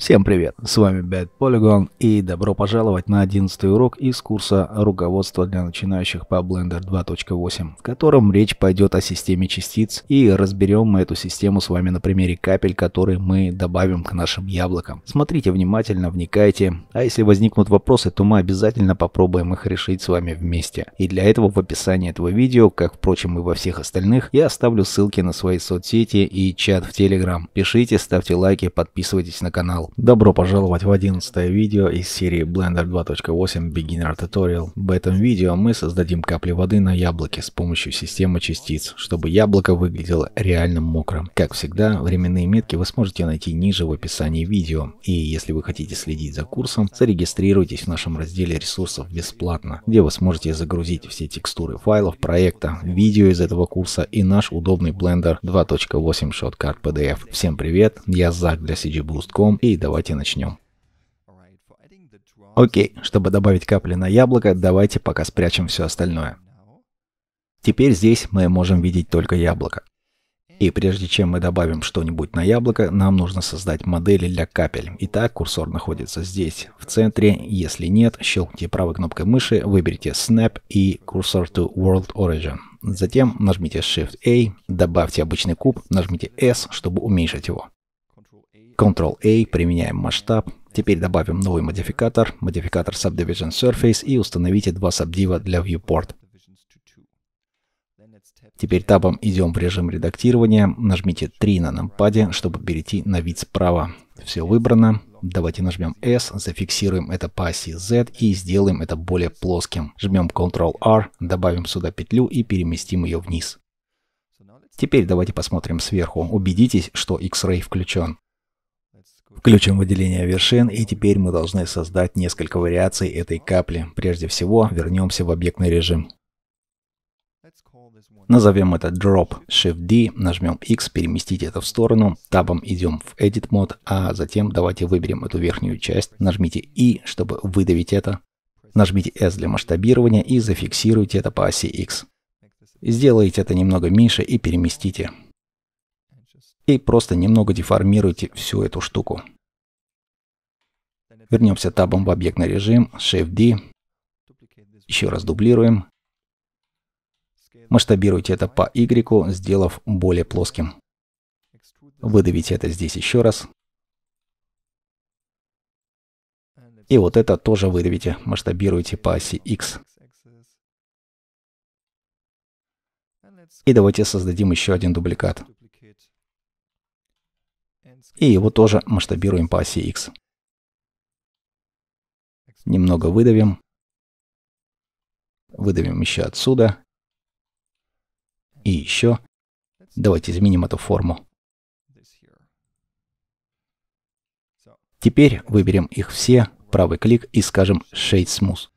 Всем привет, с вами Bad Polygon и добро пожаловать на 11 урок из курса руководства для начинающих по Blender 2.8, в котором речь пойдет о системе частиц и разберем мы эту систему с вами на примере капель, которые мы добавим к нашим яблокам. Смотрите внимательно, вникайте, а если возникнут вопросы, то мы обязательно попробуем их решить с вами вместе. И для этого в описании этого видео, как впрочем и во всех остальных, я оставлю ссылки на свои соцсети и чат в Telegram. Пишите, ставьте лайки, подписывайтесь на канал. Добро пожаловать в 11 видео из серии Blender 2.8 Beginner Tutorial. В этом видео мы создадим капли воды на яблоке с помощью системы частиц, чтобы яблоко выглядело реально мокрым. Как всегда, временные метки вы сможете найти ниже в описании видео. И если вы хотите следить за курсом, зарегистрируйтесь в нашем разделе ресурсов бесплатно, где вы сможете загрузить все текстуры файлов проекта, видео из этого курса и наш удобный Blender 2.8 Shotcut PDF. Всем привет, я Зак для CGBoost.com и давайте начнем. Окей, чтобы добавить капли на яблоко, давайте пока спрячем все остальное. Теперь здесь мы можем видеть только яблоко. И прежде чем мы добавим что-нибудь на яблоко, нам нужно создать модели для капель. Итак, курсор находится здесь, в центре. Если нет, щелкните правой кнопкой мыши, выберите Snap и курсор to World Origin. Затем нажмите Shift-A, добавьте обычный куб, нажмите S, чтобы уменьшить его. Ctrl-A, применяем масштаб. Теперь добавим новый модификатор, модификатор Subdivision Surface и установите два сабдива для Viewport. Теперь табом идем в режим редактирования, нажмите 3 на нампаде, чтобы перейти на вид справа. Все выбрано. Давайте нажмем S, зафиксируем это по оси Z и сделаем это более плоским. Жмем Ctrl-R, добавим сюда петлю и переместим ее вниз. Теперь давайте посмотрим сверху. Убедитесь, что X-Ray включен. Включим выделение вершин, и теперь мы должны создать несколько вариаций этой капли. Прежде всего, вернемся в объектный режим. Назовем это Drop Shift-D, нажмем X, переместить это в сторону, табом идем в Edit Mode, а затем давайте выберем эту верхнюю часть, нажмите I, чтобы выдавить это, нажмите S для масштабирования и зафиксируйте это по оси X. Сделайте это немного меньше и переместите и просто немного деформируйте всю эту штуку. Вернемся табом в объектный режим, Shift-D. Еще раз дублируем. Масштабируйте это по Y, сделав более плоским. Выдавите это здесь еще раз. И вот это тоже выдавите, масштабируйте по оси X. И давайте создадим еще один дубликат и его тоже масштабируем по оси X. Немного выдавим. Выдавим еще отсюда. И еще. Давайте изменим эту форму. Теперь выберем их все, правый клик и скажем Shade Smooth.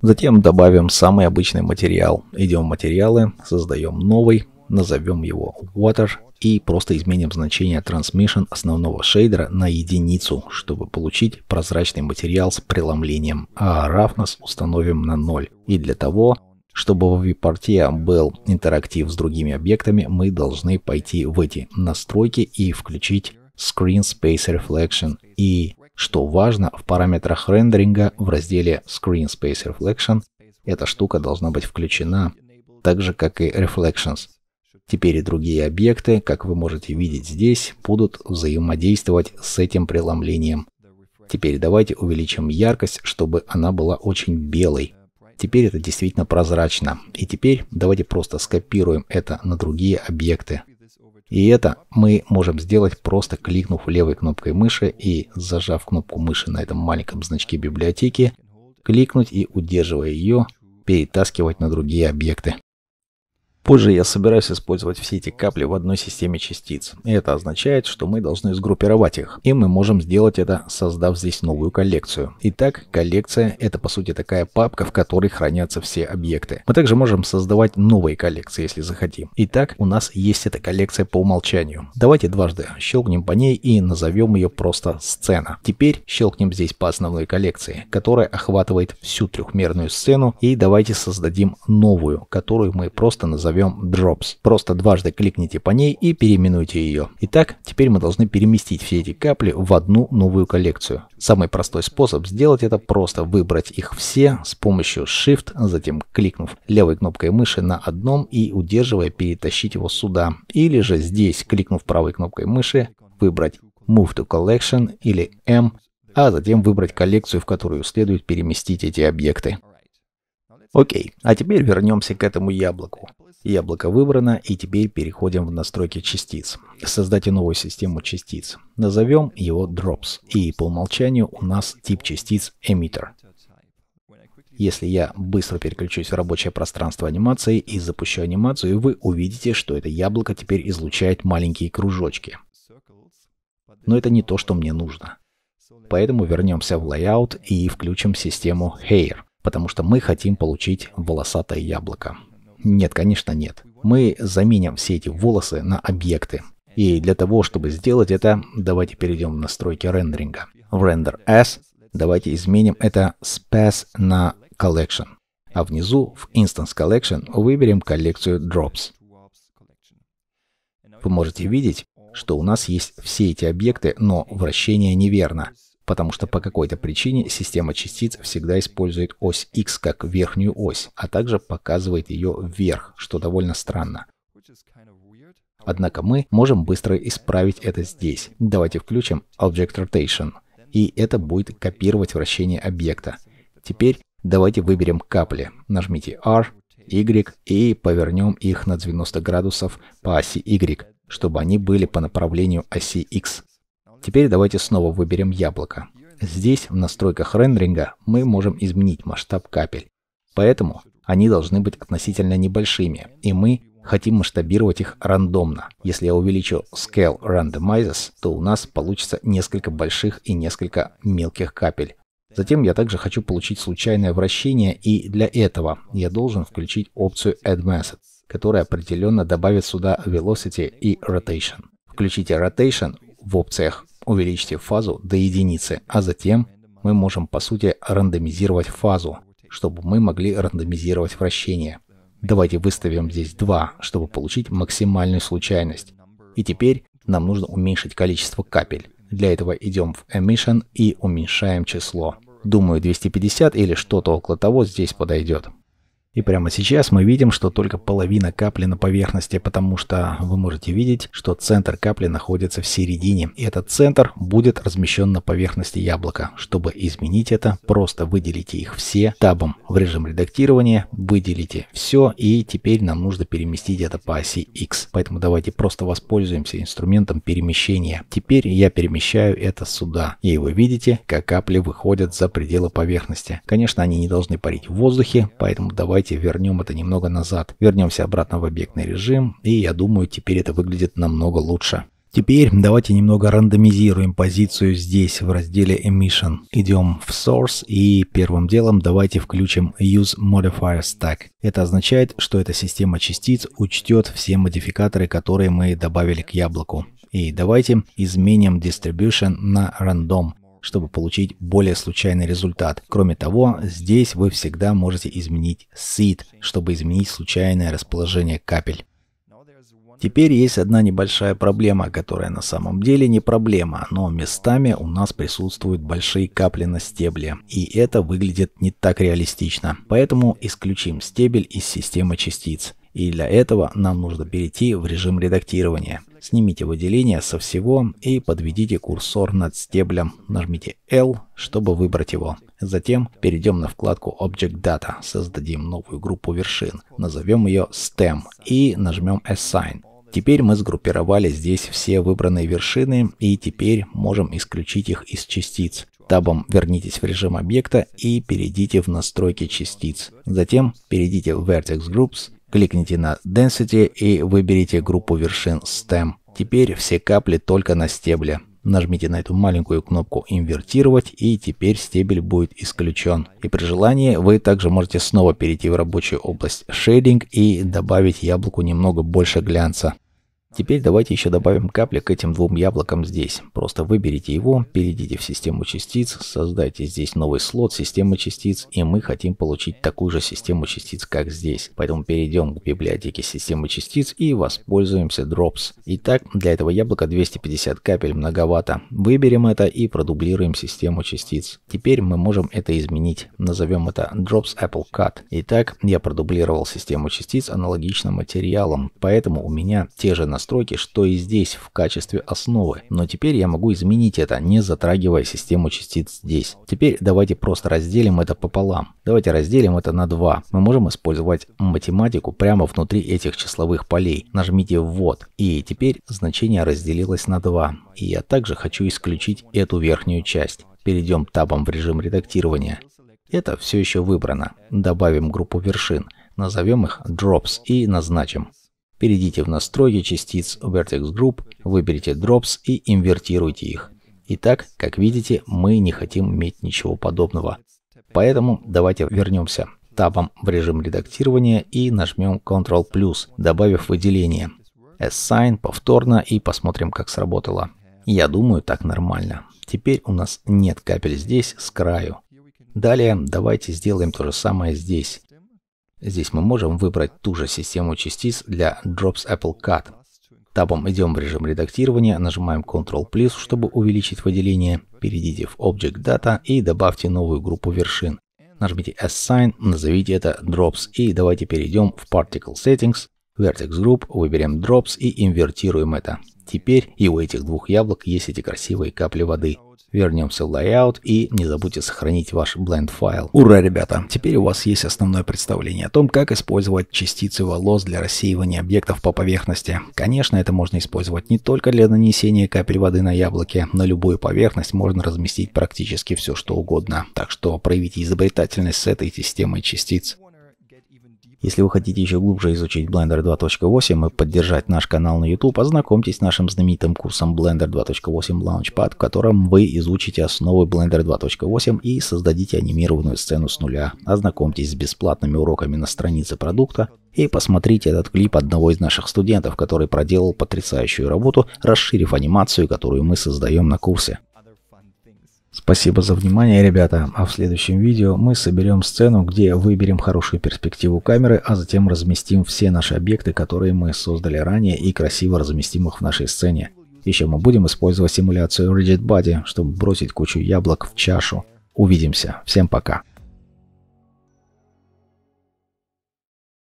Затем добавим самый обычный материал. Идем в материалы, создаем новый, назовем его Water и просто изменим значение Transmission основного шейдера на единицу, чтобы получить прозрачный материал с преломлением, а Roughness установим на 0. И для того, чтобы в випорте был интерактив с другими объектами, мы должны пойти в эти настройки и включить Screen Space Reflection и, что важно, в параметрах рендеринга в разделе Screen Space Reflection эта штука должна быть включена, так же как и Reflections. Теперь и другие объекты, как вы можете видеть здесь, будут взаимодействовать с этим преломлением. Теперь давайте увеличим яркость, чтобы она была очень белой. Теперь это действительно прозрачно. И теперь давайте просто скопируем это на другие объекты. И это мы можем сделать просто кликнув левой кнопкой мыши и зажав кнопку мыши на этом маленьком значке библиотеки, кликнуть и удерживая ее, перетаскивать на другие объекты. Позже я собираюсь использовать все эти капли в одной системе частиц. И это означает, что мы должны сгруппировать их. И мы можем сделать это, создав здесь новую коллекцию. Итак, коллекция — это по сути такая папка, в которой хранятся все объекты. Мы также можем создавать новые коллекции, если захотим. Итак, у нас есть эта коллекция по умолчанию. Давайте дважды щелкнем по ней и назовем ее просто «Сцена». Теперь щелкнем здесь по основной коллекции, которая охватывает всю трехмерную сцену. И давайте создадим новую, которую мы просто назовем назовем Drops. Просто дважды кликните по ней и переименуйте ее. Итак, теперь мы должны переместить все эти капли в одну новую коллекцию. Самый простой способ сделать это просто выбрать их все с помощью Shift, затем кликнув левой кнопкой мыши на одном и удерживая перетащить его сюда. Или же здесь, кликнув правой кнопкой мыши, выбрать Move to Collection или M, а затем выбрать коллекцию, в которую следует переместить эти объекты. Окей, а теперь вернемся к этому яблоку. Яблоко выбрано, и теперь переходим в настройки частиц. Создайте новую систему частиц. Назовем его Drops, и по умолчанию у нас тип частиц Emitter. Если я быстро переключусь в рабочее пространство анимации и запущу анимацию, вы увидите, что это яблоко теперь излучает маленькие кружочки. Но это не то, что мне нужно. Поэтому вернемся в Layout и включим систему Hair потому что мы хотим получить волосатое яблоко. Нет, конечно, нет. Мы заменим все эти волосы на объекты. И для того, чтобы сделать это, давайте перейдем в настройки рендеринга. В Render S давайте изменим это с Pass на Collection. А внизу в Instance Collection выберем коллекцию Drops. Вы можете видеть, что у нас есть все эти объекты, но вращение неверно потому что по какой-то причине система частиц всегда использует ось X как верхнюю ось, а также показывает ее вверх, что довольно странно. Однако мы можем быстро исправить это здесь. Давайте включим Object Rotation, и это будет копировать вращение объекта. Теперь давайте выберем капли. Нажмите R, Y и повернем их на 90 градусов по оси Y, чтобы они были по направлению оси X. Теперь давайте снова выберем яблоко. Здесь, в настройках рендеринга, мы можем изменить масштаб капель. Поэтому они должны быть относительно небольшими, и мы хотим масштабировать их рандомно. Если я увеличу Scale Randomizes, то у нас получится несколько больших и несколько мелких капель. Затем я также хочу получить случайное вращение, и для этого я должен включить опцию Advanced, которая определенно добавит сюда Velocity и Rotation. Включите Rotation в опциях увеличите фазу до единицы, а затем мы можем по сути рандомизировать фазу, чтобы мы могли рандомизировать вращение. Давайте выставим здесь 2, чтобы получить максимальную случайность. И теперь нам нужно уменьшить количество капель. Для этого идем в Emission и уменьшаем число. Думаю, 250 или что-то около того здесь подойдет. И прямо сейчас мы видим, что только половина капли на поверхности, потому что вы можете видеть, что центр капли находится в середине. И этот центр будет размещен на поверхности яблока. Чтобы изменить это, просто выделите их все табом в режим редактирования, выделите все, и теперь нам нужно переместить это по оси X. Поэтому давайте просто воспользуемся инструментом перемещения. Теперь я перемещаю это сюда. И вы видите, как капли выходят за пределы поверхности. Конечно, они не должны парить в воздухе, поэтому давайте Давайте вернем это немного назад. Вернемся обратно в объектный режим, и я думаю, теперь это выглядит намного лучше. Теперь давайте немного рандомизируем позицию здесь в разделе Emission. Идем в Source и первым делом давайте включим Use Modifier Stack. Это означает, что эта система частиц учтет все модификаторы, которые мы добавили к яблоку. И давайте изменим Distribution на Random чтобы получить более случайный результат. Кроме того, здесь вы всегда можете изменить seed, чтобы изменить случайное расположение капель. Теперь есть одна небольшая проблема, которая на самом деле не проблема, но местами у нас присутствуют большие капли на стебле, и это выглядит не так реалистично. Поэтому исключим стебель из системы частиц. И для этого нам нужно перейти в режим редактирования. Снимите выделение со всего и подведите курсор над стеблем. Нажмите L, чтобы выбрать его. Затем перейдем на вкладку Object Data, создадим новую группу вершин, назовем ее Stem и нажмем Assign. Теперь мы сгруппировали здесь все выбранные вершины и теперь можем исключить их из частиц. Табом вернитесь в режим объекта и перейдите в настройки частиц. Затем перейдите в Vertex Groups Кликните на Density и выберите группу вершин STEM. Теперь все капли только на стебле. Нажмите на эту маленькую кнопку «Инвертировать» и теперь стебель будет исключен. И при желании вы также можете снова перейти в рабочую область Shading и добавить яблоку немного больше глянца. Теперь давайте еще добавим капли к этим двум яблокам здесь. Просто выберите его, перейдите в систему частиц, создайте здесь новый слот системы частиц, и мы хотим получить такую же систему частиц, как здесь. Поэтому перейдем к библиотеке системы частиц и воспользуемся Drops. Итак, для этого яблока 250 капель многовато. Выберем это и продублируем систему частиц. Теперь мы можем это изменить. Назовем это Drops Apple Cut. Итак, я продублировал систему частиц аналогично материалам, поэтому у меня те же названия настройки, что и здесь в качестве основы, но теперь я могу изменить это, не затрагивая систему частиц здесь. Теперь давайте просто разделим это пополам. Давайте разделим это на два. Мы можем использовать математику прямо внутри этих числовых полей. Нажмите «Ввод». И теперь значение разделилось на два. И я также хочу исключить эту верхнюю часть. Перейдем табом в режим редактирования. Это все еще выбрано. Добавим группу вершин. Назовем их Drops и назначим. Перейдите в настройки частиц Vertex Group, выберите Drops и инвертируйте их. Итак, как видите, мы не хотим иметь ничего подобного. Поэтому давайте вернемся табом в режим редактирования и нажмем Ctrl+, добавив выделение. Assign повторно и посмотрим, как сработало. Я думаю, так нормально. Теперь у нас нет капель здесь, с краю. Далее давайте сделаем то же самое здесь. Здесь мы можем выбрать ту же систему частиц для Drops Apple Cut. Табом идем в режим редактирования, нажимаем Ctrl Plus, чтобы увеличить выделение, перейдите в Object Data и добавьте новую группу вершин. Нажмите Assign, назовите это Drops и давайте перейдем в Particle Settings, Vertex Group, выберем Drops и инвертируем это. Теперь и у этих двух яблок есть эти красивые капли воды. Вернемся в Layout и не забудьте сохранить ваш Blend файл. Ура, ребята! Теперь у вас есть основное представление о том, как использовать частицы волос для рассеивания объектов по поверхности. Конечно, это можно использовать не только для нанесения капель воды на яблоке, на любую поверхность можно разместить практически все что угодно. Так что проявите изобретательность с этой системой частиц. Если вы хотите еще глубже изучить Blender 2.8 и поддержать наш канал на YouTube, ознакомьтесь с нашим знаменитым курсом Blender 2.8 Launchpad, в котором вы изучите основы Blender 2.8 и создадите анимированную сцену с нуля. Ознакомьтесь с бесплатными уроками на странице продукта и посмотрите этот клип одного из наших студентов, который проделал потрясающую работу, расширив анимацию, которую мы создаем на курсе. Спасибо за внимание, ребята. А в следующем видео мы соберем сцену, где выберем хорошую перспективу камеры, а затем разместим все наши объекты, которые мы создали ранее и красиво разместим их в нашей сцене. Еще мы будем использовать симуляцию Rigid Body, чтобы бросить кучу яблок в чашу. Увидимся. Всем пока.